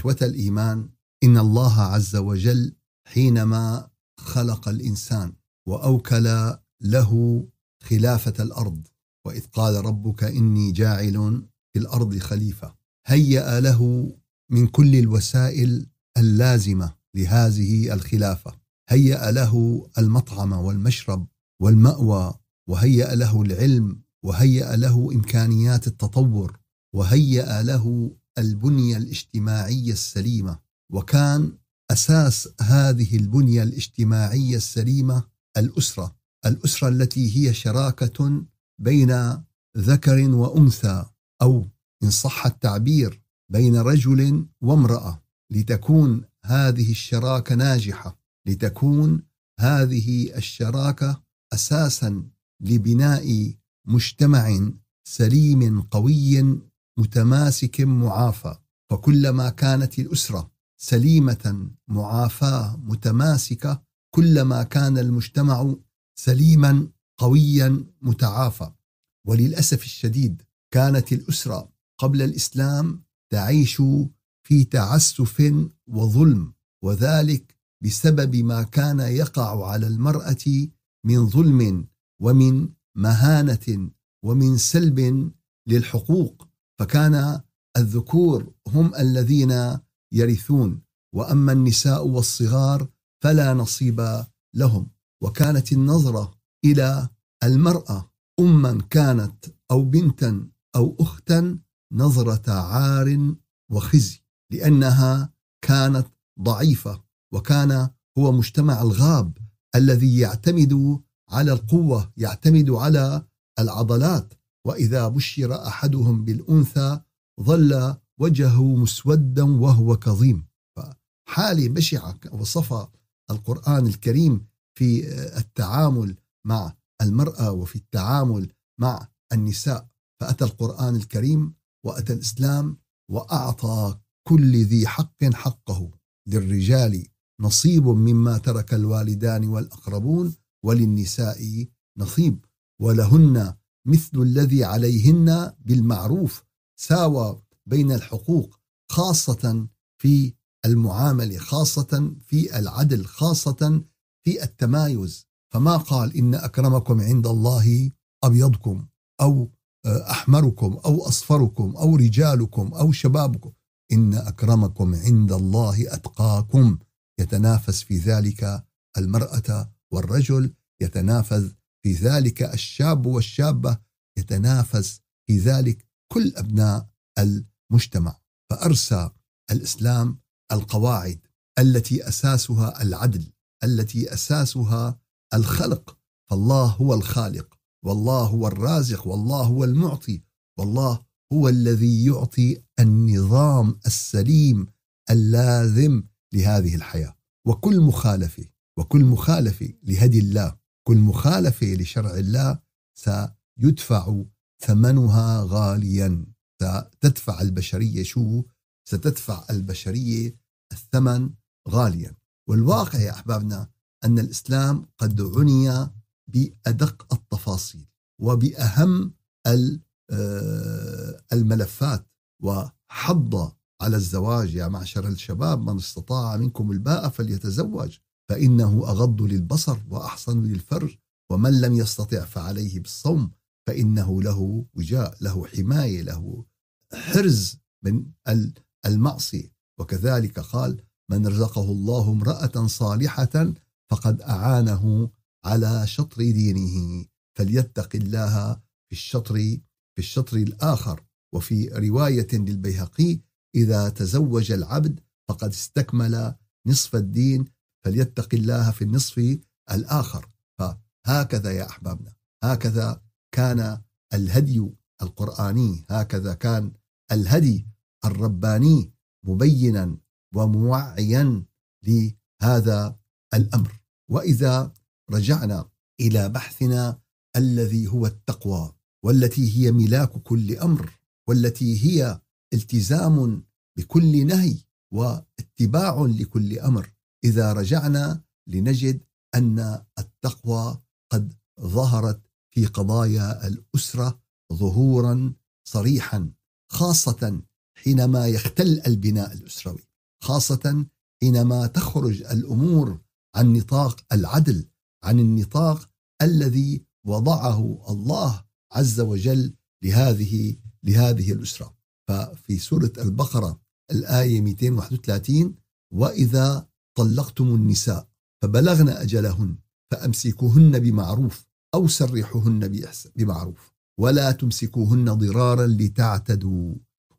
إخوة الإيمان إن الله عز وجل حينما خلق الإنسان وأوكل له خلافة الأرض وإذ قال ربك إني جاعل في الأرض خليفة هيأ له من كل الوسائل اللازمة لهذه الخلافة هيأ له المطعم والمشرب والمأوى وهيأ له العلم وهيأ له إمكانيات التطور وهيأ له البنية الاجتماعية السليمة وكان أساس هذه البنية الاجتماعية السليمة الأسرة الأسرة التي هي شراكة بين ذكر وأنثى أو إن صح التعبير بين رجل وامرأة لتكون هذه الشراكة ناجحة لتكون هذه الشراكة أساسا لبناء مجتمع سليم قوي متماسك معافى فكلما كانت الأسرة سليمة معافاة متماسكة كلما كان المجتمع سليما قويا متعافى وللأسف الشديد كانت الأسرة قبل الإسلام تعيش في تعسف وظلم وذلك بسبب ما كان يقع على المرأة من ظلم ومن مهانة ومن سلب للحقوق فكان الذكور هم الذين يرثون واما النساء والصغار فلا نصيب لهم وكانت النظره الى المراه اما كانت او بنتا او اختا نظره عار وخزي لانها كانت ضعيفه وكان هو مجتمع الغاب الذي يعتمد على القوه يعتمد على العضلات وإذا بشر أحدهم بالأنثى ظل وجهه مسودا وهو كظيم فحالة بشعة وصفها القرآن الكريم في التعامل مع المرأة وفي التعامل مع النساء فأتى القرآن الكريم وأتى الإسلام وأعطى كل ذي حق حقه للرجال نصيب مما ترك الوالدان والأقربون وللنساء نصيب ولهن مثل الذي عليهن بالمعروف ساوى بين الحقوق خاصة في المعاملة خاصة في العدل خاصة في التمايز فما قال إن أكرمكم عند الله أبيضكم أو آه، أحمركم أو أصفركم أو رجالكم أو شبابكم إن أكرمكم عند الله أتقاكم يتنافس في ذلك المرأة والرجل يتنافس في ذلك الشاب والشابة يتنافس في ذلك كل أبناء المجتمع فأرسى الإسلام القواعد التي أساسها العدل التي أساسها الخلق فالله هو الخالق والله هو الرازق والله هو المعطي والله هو الذي يعطي النظام السليم اللازم لهذه الحياة وكل مخالفة وكل مخالفة لهدي الله كل مخالفة لشرع الله سيدفع ثمنها غاليا ستدفع البشرية شو؟ ستدفع البشرية الثمن غاليا والواقع يا أحبابنا أن الإسلام قد عني بأدق التفاصيل وبأهم آه، الملفات وحض على الزواج يا معشر الشباب من استطاع منكم الباء فليتزوج فإنه أغض للبصر وأحصن للفرج ومن لم يستطع فعليه بالصوم فإنه له وجاء له حماية له حرز من المعصية وكذلك قال من رزقه الله امرأة صالحة فقد أعانه على شطر دينه فليتق الله في الشطر في الشطر الآخر وفي رواية للبيهقي إذا تزوج العبد فقد استكمل نصف الدين فليتق الله في النصف الآخر فهكذا يا أحبابنا هكذا كان الهدي القرآني هكذا كان الهدي الرباني مبينا وموعيا لهذا الأمر وإذا رجعنا إلى بحثنا الذي هو التقوى والتي هي ملاك كل أمر والتي هي التزام بكل نهي واتباع لكل أمر إذا رجعنا لنجد أن التقوى قد ظهرت في قضايا الأسرة ظهورا صريحا خاصة حينما يختل البناء الأسروي خاصة حينما تخرج الأمور عن نطاق العدل عن النطاق الذي وضعه الله عز وجل لهذه لهذه الأسرة ففي سورة البقرة الآية 231 وإذا طلقتم النساء فبلغن أجلهن فأمسكوهن بمعروف أو سرحوهن بمعروف ولا تمسكوهن ضرارا لتعتدوا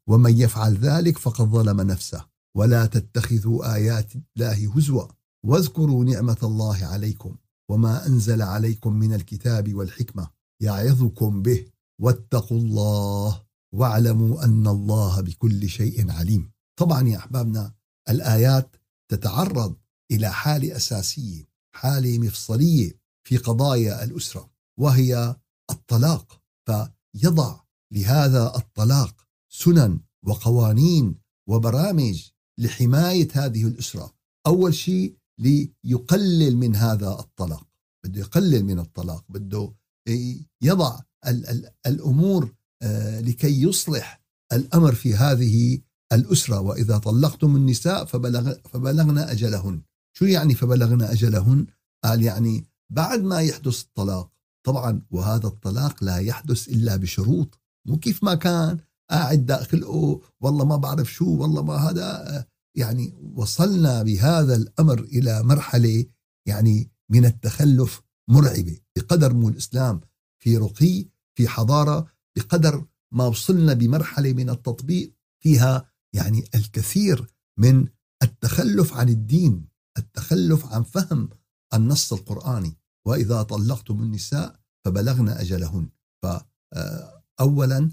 ومن يفعل ذلك فقد ظلم نفسه ولا تتخذوا آيات الله هزوا واذكروا نعمة الله عليكم وما أنزل عليكم من الكتاب والحكمة يعظكم به واتقوا الله واعلموا أن الله بكل شيء عليم طبعا يا أحبابنا الآيات تتعرض إلى حالة أساسية حالة مفصلية في قضايا الأسرة وهي الطلاق فيضع لهذا الطلاق سنن وقوانين وبرامج لحماية هذه الأسرة أول شيء ليقلل من هذا الطلاق بده يقلل من الطلاق بده يضع الأمور آه، لكي يصلح الأمر في هذه الأسرة وإذا طلقتم النساء فبلغ فبلغنا أجلهن شو يعني فبلغنا أجلهن قال يعني بعد ما يحدث الطلاق طبعا وهذا الطلاق لا يحدث إلا بشروط مو كيف ما كان قاعد داخله والله ما بعرف شو والله ما هذا يعني وصلنا بهذا الأمر إلى مرحلة يعني من التخلف مرعبة بقدر مو الإسلام في رقي في حضارة بقدر ما وصلنا بمرحلة من التطبيق فيها يعني الكثير من التخلف عن الدين التخلف عن فهم النص القرآني وإذا طلقتم النساء فبلغن أجلهن فأولا آه،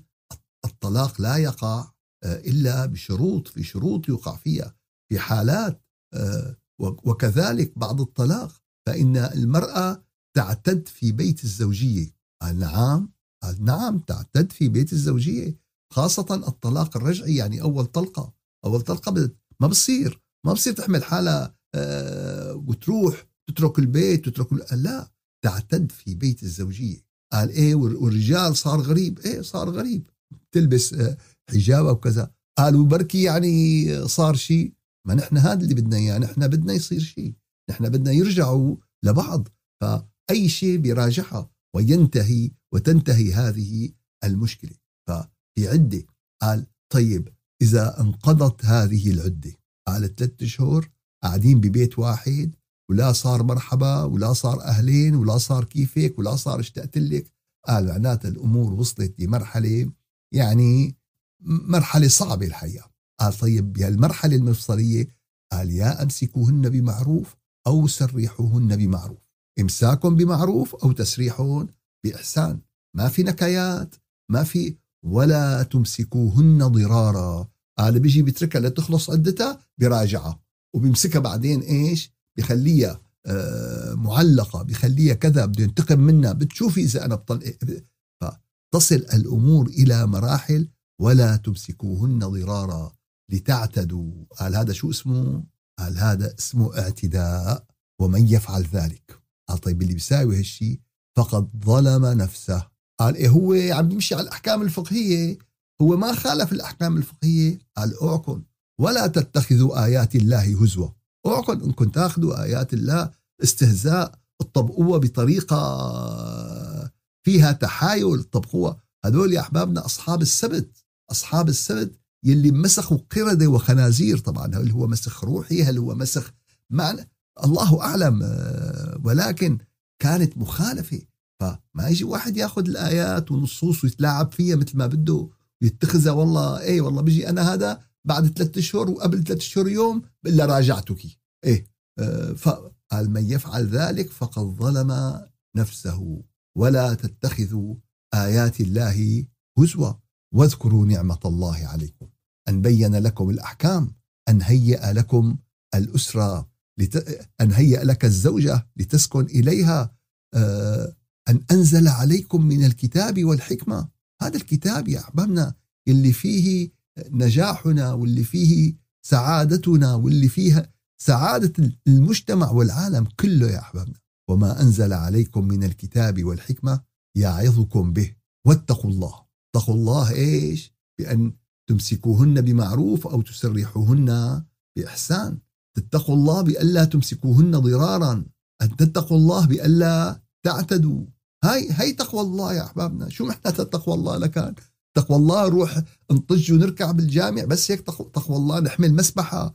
الطلاق لا يقع آه، إلا بشروط في شروط يقع فيها في حالات آه، وكذلك بعض الطلاق فإن المرأة تعتد في بيت الزوجية قال نعم قال نعم تعتد في بيت الزوجية خاصة الطلاق الرجعي يعني أول طلقة أول طلقة ما بصير ما بصير تحمل حالها آه، وتروح تترك البيت تترك لا تعتد في بيت الزوجية قال إيه والرجال صار غريب إيه صار غريب تلبس آه، حجابها وكذا قالوا بركي يعني صار شيء ما نحن هذا اللي بدنا اياه يعني نحن بدنا يصير شيء نحن بدنا يرجعوا لبعض فأي شيء بيراجعها وينتهي وتنتهي هذه المشكلة ف في عدة قال طيب إذا انقضت هذه العدة قال ثلاثة شهور قاعدين ببيت واحد ولا صار مرحبا ولا صار أهلين ولا صار كيفك ولا صار اشتقت لك قال معناتها الأمور وصلت لمرحلة يعني مرحلة صعبة الحقيقة قال طيب بهالمرحلة المفصلية قال يا أمسكوهن بمعروف أو سرحوهن بمعروف إمساكهم بمعروف أو تسريحهم بإحسان ما في نكايات ما في ولا تمسكوهن ضرارا قال بيجي بيتركها لتخلص عدتها براجعها وبيمسكها بعدين ايش بخليها آه معلقة بخليها كذا بده ينتقم منها بتشوفي إذا أنا بطلق إيه، إيه. فتصل الأمور إلى مراحل ولا تمسكوهن ضرارا لتعتدوا قال هذا شو اسمه قال هذا اسمه اعتداء ومن يفعل ذلك قال طيب اللي بيساوي هالشي فقد ظلم نفسه قال إيه هو عم يمشي على الأحكام الفقهية هو ما خالف الأحكام الفقهية قال أعكن ولا تتخذوا آيات الله هزوا أعكن إنكم تاخذوا آيات الله استهزاء طبقوها بطريقة فيها تحايل طبقوها هذول يا أحبابنا أصحاب السبت أصحاب السبت يلي مسخوا قردة وخنازير طبعا هل هو مسخ روحي هل هو مسخ معنى الله أعلم آه، ولكن كانت مخالفة فما يجي واحد ياخذ الايات والنصوص ويتلاعب فيها مثل ما بده ويتخذها والله ايه والله بيجي انا هذا بعد ثلاثة اشهر وقبل ثلاثة اشهر يوم الا راجعتك ايه آه، فقال من يفعل ذلك فقد ظلم نفسه ولا تتخذوا ايات الله هزوا واذكروا نعمه الله عليكم ان بين لكم الاحكام ان هيأ لكم الاسره لت... ان هيأ لك الزوجه لتسكن اليها آه أن أنزل عليكم من الكتاب والحكمة هذا الكتاب يا أحبابنا اللي فيه نجاحنا واللي فيه سعادتنا واللي فيها سعادة المجتمع والعالم كله يا أحبابنا وما أنزل عليكم من الكتاب والحكمة يعظكم به واتقوا الله اتقوا الله إيش بأن تمسكوهن بمعروف أو تسرحوهن بإحسان تتقوا الله بألا تمسكوهن ضرارا أن تتقوا الله بألا تعتدوا هاي هاي تقوى الله يا احبابنا شو معناتها تقوى الله لكان تقوى الله نروح نطج ونركع بالجامع بس هيك تقوى الله نحمل مسبحه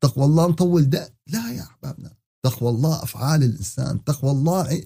تقوى الله نطول دق لا يا احبابنا تقوى الله افعال الانسان تقوى الله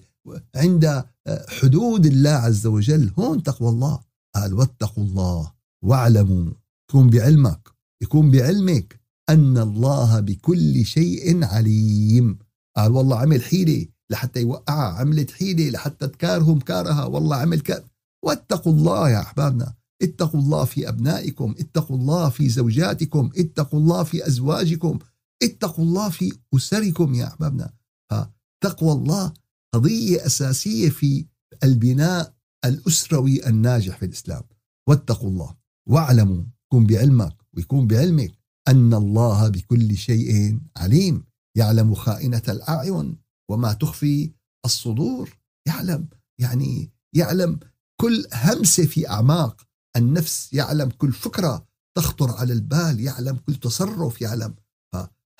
عند آه، حدود الله عز وجل هون تقوى الله قال واتقوا الله واعلموا يكون بعلمك يكون بعلمك أن الله بكل شيء عليم قال والله عمل حيلة لحتى يوقعها عملت حيلة لحتى تكارهم كارها والله عمل كار واتقوا الله يا أحبابنا اتقوا الله في أبنائكم اتقوا الله في زوجاتكم اتقوا الله في أزواجكم اتقوا الله في أسركم يا أحبابنا فتقوى الله قضية أساسية في البناء الأسروي الناجح في الإسلام واتقوا الله واعلموا كن بعلمك ويكون بعلمك أن الله بكل شيء عليم يعلم خائنة الأعين وما تخفي الصدور يعلم يعني يعلم كل همسه في اعماق النفس يعلم كل فكره تخطر على البال يعلم كل تصرف يعلم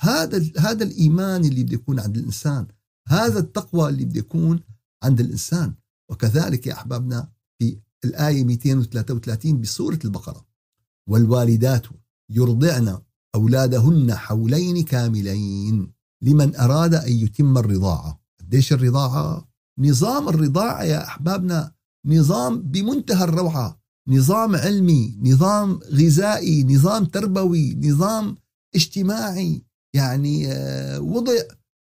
هذا هذا الايمان اللي بده يكون عند الانسان هذا التقوى اللي بده يكون عند الانسان وكذلك يا احبابنا في الايه 233 بسوره البقره والوالدات يرضعن اولادهن حولين كاملين لمن أراد أن يتم الرضاعة قديش الرضاعة نظام الرضاعة يا أحبابنا نظام بمنتهى الروعة نظام علمي نظام غذائي نظام تربوي نظام اجتماعي يعني آه، وضع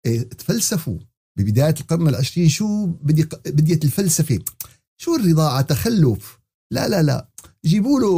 إيه، تفلسفوا ببداية القرن العشرين شو بدي بديت الفلسفة شو الرضاعة تخلف لا لا لا جيبوا له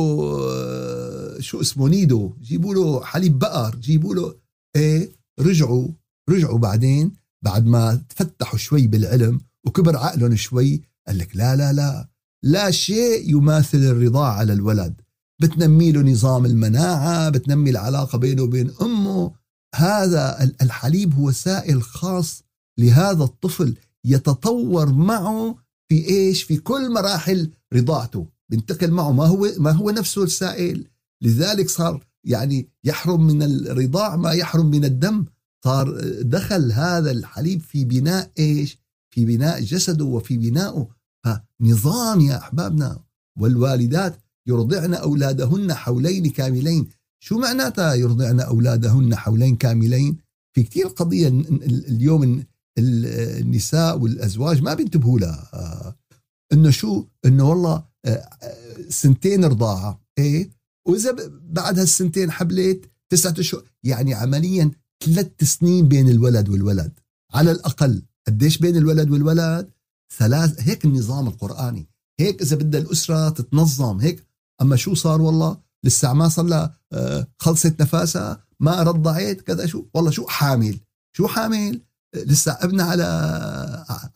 آه، شو اسمه نيدو جيبوا له حليب بقر جيبوا له ايه رجعوا رجعوا بعدين بعد ما تفتحوا شوي بالعلم وكبر عقلهم شوي قال لك لا لا لا لا شيء يماثل الرضاعة على الولد بتنمي له نظام المناعة بتنمي العلاقة بينه وبين أمه هذا الحليب هو سائل خاص لهذا الطفل يتطور معه في ايش؟ في كل مراحل رضاعته، بينتقل معه ما هو ما هو نفسه السائل، لذلك صار يعني يحرم من الرضاع ما يحرم من الدم، صار دخل هذا الحليب في بناء ايش؟ في بناء جسده وفي بنائه فنظام يا احبابنا والوالدات يرضعن اولادهن حولين كاملين، شو معناتها يرضعن اولادهن حولين كاملين؟ في كثير قضيه اليوم النساء والازواج ما بينتبهوا لها انه شو؟ انه والله آه، آه، سنتين رضاعه، ايه؟ واذا بعد هالسنتين حبلت تسعة اشهر يعني عمليا ثلاث سنين بين الولد والولد على الأقل قديش بين الولد والولد ثلاث هيك النظام القرآني هيك إذا بدها الأسرة تتنظم هيك أما شو صار والله لسه ما صار لها آه، خلصت نفاسها ما رضعت كذا شو والله شو حامل شو حامل لسه ابنا على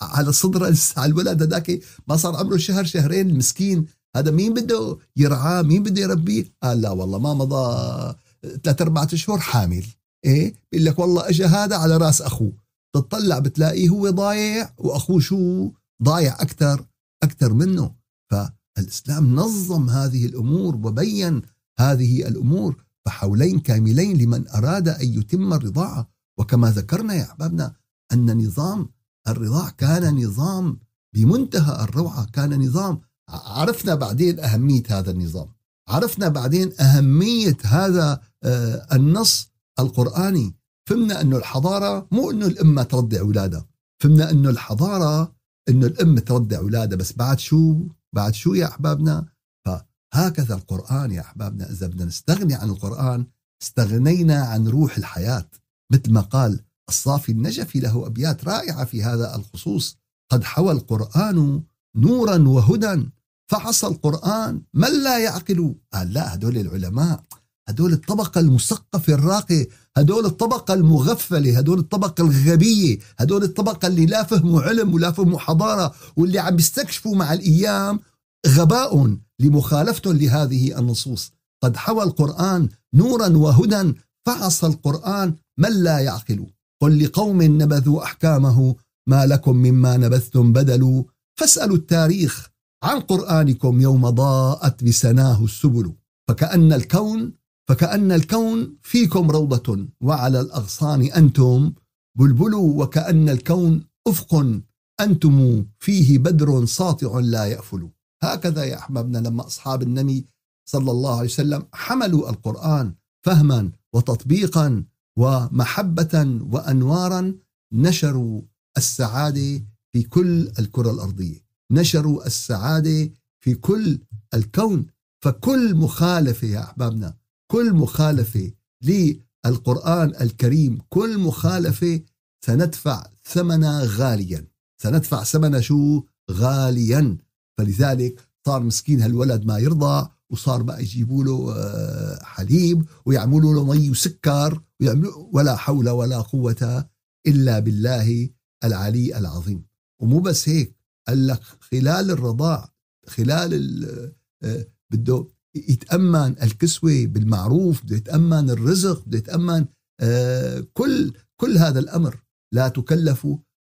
على صدره لسه على الولد هذاك ما صار عمره شهر شهرين المسكين هذا مين بده يرعاه مين بده يربيه قال لا والله ما مضى آه، ثلاث اربع اشهر حامل ايه بيقول لك والله اجى هذا على راس اخوه تطلع بتلاقيه هو ضايع واخوه شو ضايع اكثر اكثر منه فالاسلام نظم هذه الامور وبين هذه الامور فحولين كاملين لمن اراد ان يتم الرضاعه وكما ذكرنا يا احبابنا ان نظام الرضاع كان نظام بمنتهى الروعه كان نظام عرفنا بعدين اهميه هذا النظام عرفنا بعدين اهميه هذا آه، النص القرآني فهمنا أنه الحضارة مو أنه الأمة ترضع أولادها فهمنا أنه الحضارة أنه الأم ترضع أولادها بس بعد شو بعد شو يا أحبابنا فهكذا القرآن يا أحبابنا إذا بدنا نستغني عن القرآن استغنينا عن روح الحياة مثل ما قال الصافي النجفي له أبيات رائعة في هذا الخصوص قد حوى القرآن نورا وهدى فحصى القرآن من لا يعقل قال لا هدول العلماء هدول الطبقة المثقفة الراقية هدول الطبقة المغفلة هدول الطبقة الغبية هدول الطبقة اللي لا فهموا علم ولا فهموا حضارة واللي عم بيستكشفوا مع الأيام غباء لمخالفتهم لهذه النصوص قد حوى القرآن نورا وهدى فعصى القرآن من لا يعقل قل لقوم نبذوا أحكامه ما لكم مما نبذتم بدلوا فاسألوا التاريخ عن قرآنكم يوم ضاءت بسناه السبل فكأن الكون فكأن الكون فيكم روضة وعلى الأغصان أنتم بلبل وكأن الكون أفق أنتم فيه بدر ساطع لا يأفل هكذا يا أحبابنا لما أصحاب النبي صلى الله عليه وسلم حملوا القرآن فهما وتطبيقا ومحبة وأنوارا نشروا السعادة في كل الكرة الأرضية نشروا السعادة في كل الكون فكل مخالفة يا أحبابنا كل مخالفة للقرآن الكريم كل مخالفة سندفع ثمنا غاليا سندفع ثمنا شو غاليا فلذلك صار مسكين هالولد ما يرضى وصار بقى يجيبوا له آه، حليب ويعملوا له مي وسكر ويعملوا ولا حول ولا قوة إلا بالله العلي العظيم ومو بس هيك قال لك خلال الرضاع خلال آه، آه، بده يتامن الكسوه بالمعروف بده يتامن الرزق بده يتامن آه كل كل هذا الامر لا تكلف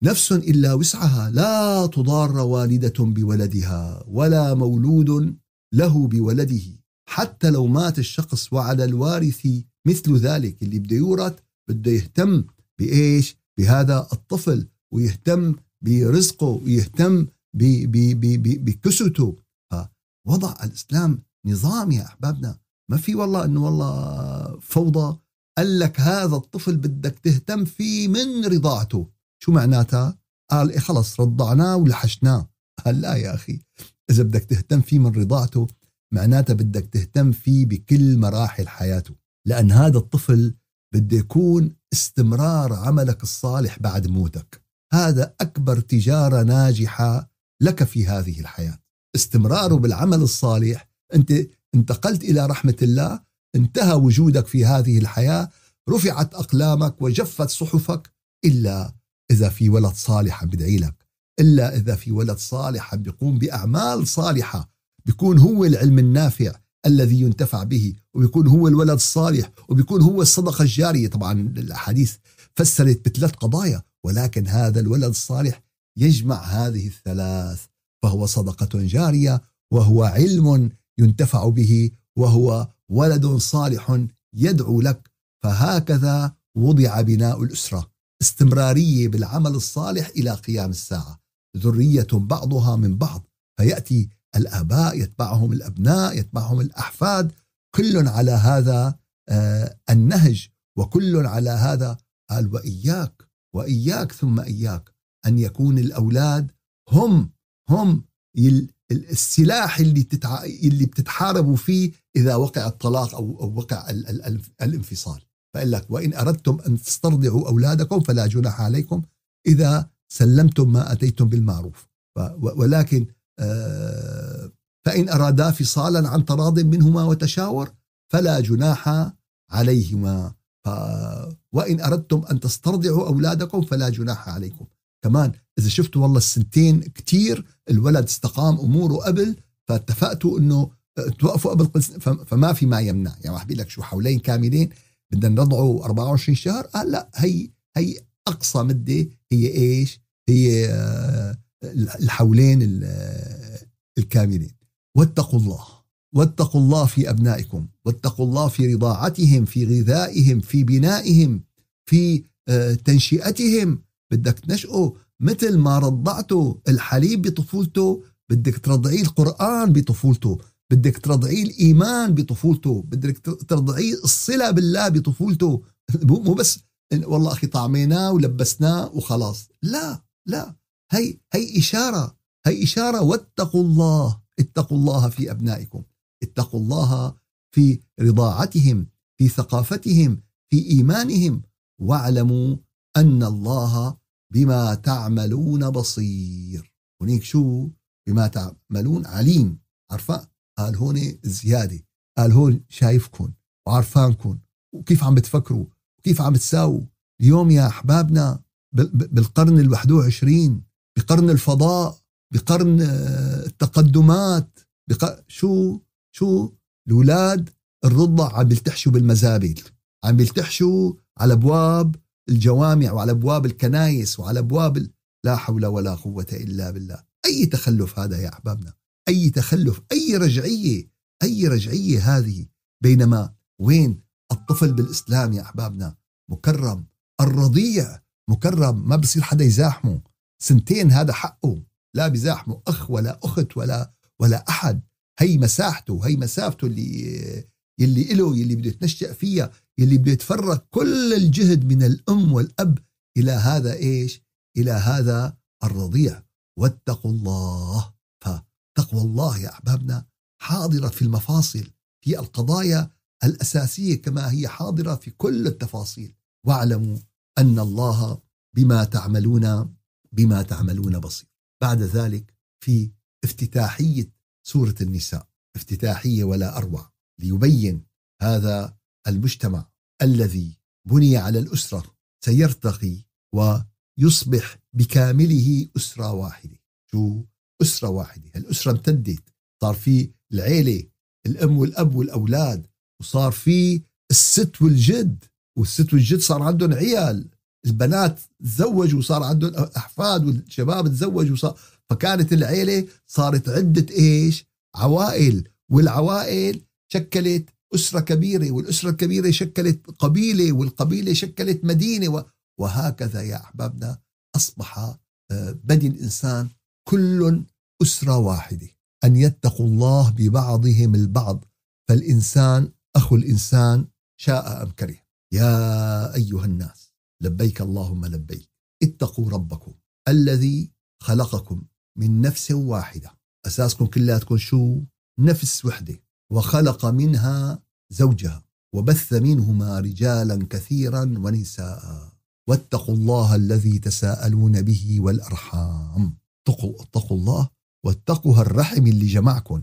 نفس الا وسعها لا تضار والده بولدها ولا مولود له بولده حتى لو مات الشخص وعلى الوارث مثل ذلك اللي بده يورث بده يهتم بايش بهذا الطفل ويهتم برزقه ويهتم بكسوته وضع الاسلام نظام يا احبابنا ما في والله انه والله فوضى قال لك هذا الطفل بدك تهتم فيه من رضاعته شو معناتها قال إيه خلص رضعناه ولحشناه قال لا يا اخي اذا بدك تهتم فيه من رضاعته معناتها بدك تهتم فيه بكل مراحل حياته لان هذا الطفل بده يكون استمرار عملك الصالح بعد موتك هذا اكبر تجاره ناجحه لك في هذه الحياه استمراره بالعمل الصالح أنت انتقلت إلى رحمة الله انتهى وجودك في هذه الحياة رفعت أقلامك وجفت صحفك إلا إذا في ولد صالح عم بدعي لك إلا إذا في ولد صالح عم بيقوم بأعمال صالحة بيكون هو العلم النافع الذي ينتفع به وبيكون هو الولد الصالح وبيكون هو الصدقة الجارية طبعا الأحاديث فسرت بثلاث قضايا ولكن هذا الولد الصالح يجمع هذه الثلاث فهو صدقة جارية وهو علم ينتفع به وهو ولد صالح يدعو لك فهكذا وضع بناء الاسره استمراريه بالعمل الصالح الى قيام الساعه ذريه بعضها من بعض فياتي الاباء يتبعهم الابناء يتبعهم الاحفاد كل على هذا آه، النهج وكل على هذا قال واياك واياك ثم اياك ان يكون الاولاد هم هم السلاح اللي تتع... اللي بتتحاربوا فيه اذا وقع الطلاق او او وقع ال... ال... الانفصال فقال لك وان اردتم ان تسترضعوا اولادكم فلا جناح عليكم اذا سلمتم ما اتيتم بالمعروف ف... ولكن آ... آه، فان ارادا فصالا عن تراض منهما وتشاور فلا جناح عليهما ف... وان اردتم ان تسترضعوا اولادكم فلا جناح عليكم كمان اذا شفتوا والله السنتين كتير الولد استقام اموره قبل فاتفقتوا انه آه، توقفوا قبل فما في ما يمنع يعني راح بيقول لك شو حولين كاملين بدنا نرضعه 24 شهر قال لا هي هي اقصى مده هي ايش؟ هي آه، الحولين آه، الكاملين واتقوا الله واتقوا الله في ابنائكم واتقوا الله في رضاعتهم في غذائهم في بنائهم في تنشئتهم بدك تنشئه مثل ما رضعته الحليب بطفولته بدك ترضعيه القرآن بطفولته بدك ترضعيه الإيمان بطفولته بدك ترضعيه الصلة بالله بطفولته مو بس والله أخي طعميناه ولبسناه وخلاص لا لا هي هي إشارة هي إشارة واتقوا الله اتقوا الله في أبنائكم اتقوا الله في رضاعتهم في ثقافتهم في إيمانهم واعلموا أن الله بما تعملون بصير هنيك شو بما تعملون عليم عرفان قال هون زيادة قال هون شايفكم وعرفانكم وكيف عم بتفكروا وكيف عم بتساووا اليوم يا أحبابنا بالقرن ال21 بقرن الفضاء بقرن آه، التقدمات بقر... شو شو الولاد الرضع عم بيلتحشوا بالمزابل عم بيلتحشوا على ابواب الجوامع وعلى أبواب الكنايس وعلى أبواب لا حول ولا قوة إلا بالله أي تخلف هذا يا أحبابنا أي تخلف أي رجعية أي رجعية هذه بينما وين الطفل بالإسلام يا أحبابنا مكرم الرضيع مكرم ما بصير حدا يزاحمه سنتين هذا حقه لا بيزاحمه أخ ولا أخت ولا ولا أحد هي مساحته هي مسافته اللي يلي إله يلي بده يتنشأ فيها اللي بيتفرغ كل الجهد من الأم والأب إلى هذا إيش إلى هذا الرضيع واتقوا الله فتقوى الله يا أحبابنا حاضرة في المفاصل في القضايا الأساسية كما هي حاضرة في كل التفاصيل واعلموا أن الله بما تعملون بما تعملون بصير بعد ذلك في افتتاحية سورة النساء افتتاحية ولا أروع ليبين هذا المجتمع الذي بني على الأسرة سيرتقي ويصبح بكامله أسرة واحدة شو أسرة واحدة الأسرة امتدت صار في العيلة الأم والأب والأولاد وصار في الست والجد والست والجد صار عندهم عيال البنات تزوجوا وصار عندهم أحفاد والشباب تزوجوا وصار فكانت العيلة صارت عدة إيش عوائل والعوائل شكلت أسرة كبيرة والأسرة الكبيرة شكلت قبيلة والقبيلة شكلت مدينة وهكذا يا أحبابنا أصبح آه، بني الإنسان كل أسرة واحدة أن يتقوا الله ببعضهم البعض فالإنسان أخو الإنسان شاء أم كره يا أيها الناس لبيك اللهم لبيك اتقوا ربكم الذي خلقكم من نفس واحدة أساسكم كلها تكون شو نفس وحدة وخلق منها زوجها وبث منهما رجالا كثيرا ونساء واتقوا الله الذي تساءلون به والأرحام اتقوا, اتقوا الله واتقوا هالرحم اللي جمعكم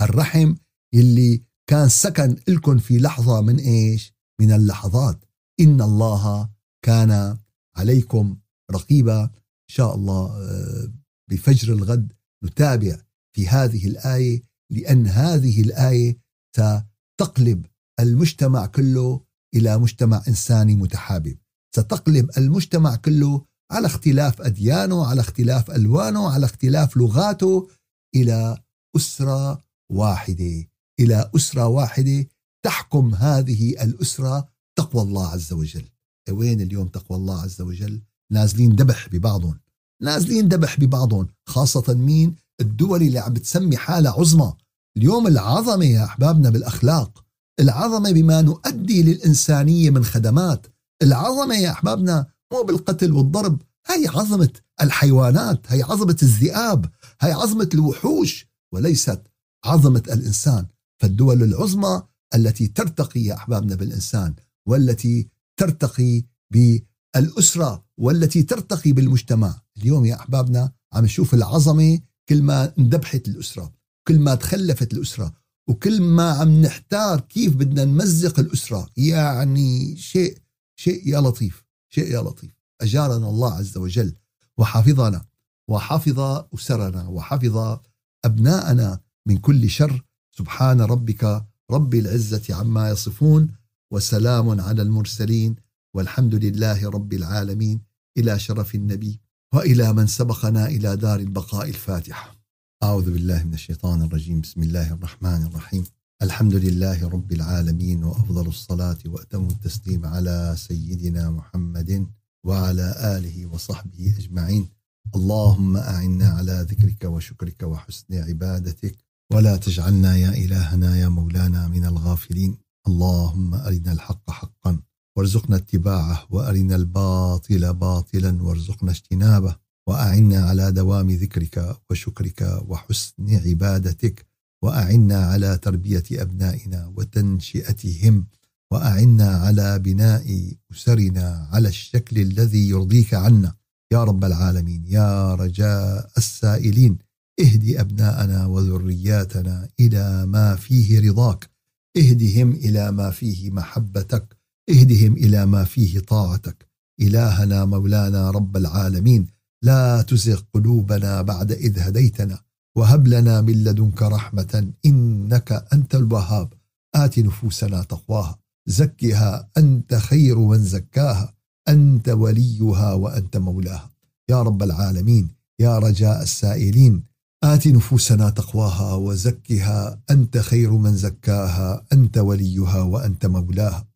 هالرحم اللي كان سكن لكم في لحظة من إيش من اللحظات إن الله كان عليكم رقيبا إن شاء الله آه، بفجر الغد نتابع في هذه الآية لأن هذه الآية ستقلب المجتمع كله إلى مجتمع إنساني متحابب ستقلب المجتمع كله على اختلاف أديانه على اختلاف ألوانه على اختلاف لغاته إلى أسرة واحدة إلى أسرة واحدة تحكم هذه الأسرة تقوى الله عز وجل إيه، وين اليوم تقوى الله عز وجل نازلين دبح ببعضهم نازلين دبح ببعضهم خاصة مين الدول اللي عم بتسمي حالها عظمى اليوم العظمة يا أحبابنا بالأخلاق العظمة بما نؤدي للإنسانية من خدمات العظمة يا أحبابنا مو بالقتل والضرب هي عظمة الحيوانات هي عظمة الذئاب هي عظمة الوحوش وليست عظمة الإنسان فالدول العظمى التي ترتقي يا أحبابنا بالإنسان والتي ترتقي بالأسرة والتي ترتقي بالمجتمع اليوم يا أحبابنا عم نشوف العظمة كل ما اندبحت الأسرة كل ما تخلفت الأسرة وكل ما عم نحتار كيف بدنا نمزق الأسرة يعني شيء شيء يا لطيف شيء يا لطيف أجارنا الله عز وجل وحافظنا وحفظ أسرنا وحفظ أبناءنا من كل شر سبحان ربك رب العزة عما يصفون وسلام على المرسلين والحمد لله رب العالمين إلى شرف النبي وإلى من سبقنا إلى دار البقاء الفاتحة أعوذ بالله من الشيطان الرجيم بسم الله الرحمن الرحيم الحمد لله رب العالمين وأفضل الصلاة وأتم التسليم على سيدنا محمد وعلى آله وصحبه أجمعين اللهم أعنا على ذكرك وشكرك وحسن عبادتك ولا تجعلنا يا إلهنا يا مولانا من الغافلين اللهم أرنا الحق حقا وارزقنا اتباعه وارنا الباطل باطلا وارزقنا اجتنابه واعنا على دوام ذكرك وشكرك وحسن عبادتك واعنا على تربيه ابنائنا وتنشئتهم واعنا على بناء اسرنا على الشكل الذي يرضيك عنا يا رب العالمين يا رجاء السائلين اهد ابناءنا وذرياتنا الى ما فيه رضاك اهدهم الى ما فيه محبتك اهدهم إلى ما فيه طاعتك إلهنا مولانا رب العالمين لا تزغ قلوبنا بعد إذ هديتنا وهب لنا من لدنك رحمة إنك أنت الوهاب آت نفوسنا تقواها زكها أنت خير من زكاها أنت وليها وأنت مولاها يا رب العالمين يا رجاء السائلين آت نفوسنا تقواها وزكها أنت خير من زكاها أنت وليها وأنت مولاها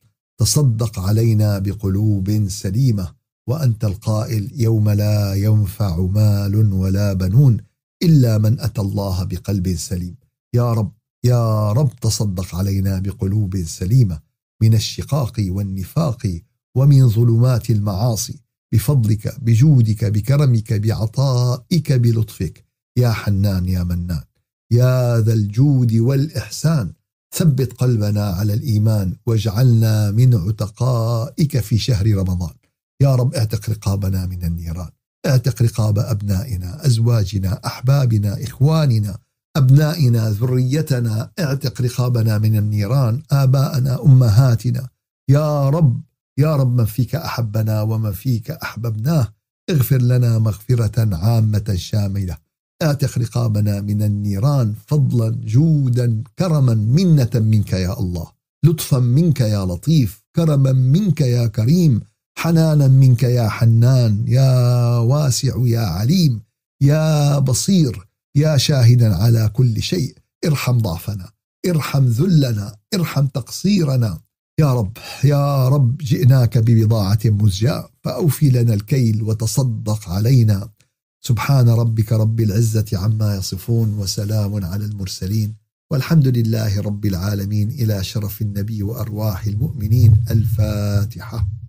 تصدق علينا بقلوب سليمه وانت القائل يوم لا ينفع مال ولا بنون الا من اتى الله بقلب سليم يا رب يا رب تصدق علينا بقلوب سليمه من الشقاق والنفاق ومن ظلمات المعاصي بفضلك بجودك بكرمك بعطائك بلطفك يا حنان يا منان يا ذا الجود والاحسان ثبت قلبنا على الإيمان واجعلنا من عتقائك في شهر رمضان يا رب اعتق رقابنا من النيران اعتق رقاب أبنائنا أزواجنا أحبابنا إخواننا أبنائنا ذريتنا اعتق رقابنا من النيران آباءنا أمهاتنا يا رب يا رب من فيك أحبنا ومن فيك أحببناه اغفر لنا مغفرة عامة شاملة آتخ رقابنا من النيران فضلا جودا كرما منة منك يا الله لطفا منك يا لطيف كرما منك يا كريم حنانا منك يا حنان يا واسع يا عليم يا بصير يا شاهدا على كل شيء ارحم ضعفنا ارحم ذلنا ارحم تقصيرنا يا رب يا رب جئناك ببضاعة مزجاة فأوفي لنا الكيل وتصدق علينا سبحان ربك رب العزة عما يصفون وسلام على المرسلين والحمد لله رب العالمين إلى شرف النبي وأرواح المؤمنين الفاتحة